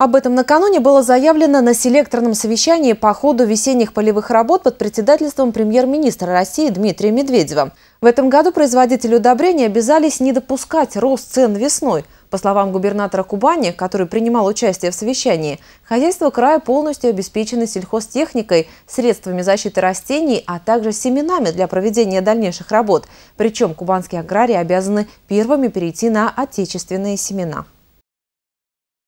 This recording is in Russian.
Об этом накануне было заявлено на селекторном совещании по ходу весенних полевых работ под председательством премьер-министра России Дмитрия Медведева. В этом году производители удобрений обязались не допускать рост цен весной. По словам губернатора Кубани, который принимал участие в совещании, хозяйство края полностью обеспечено сельхозтехникой, средствами защиты растений, а также семенами для проведения дальнейших работ. Причем кубанские аграрии обязаны первыми перейти на отечественные семена.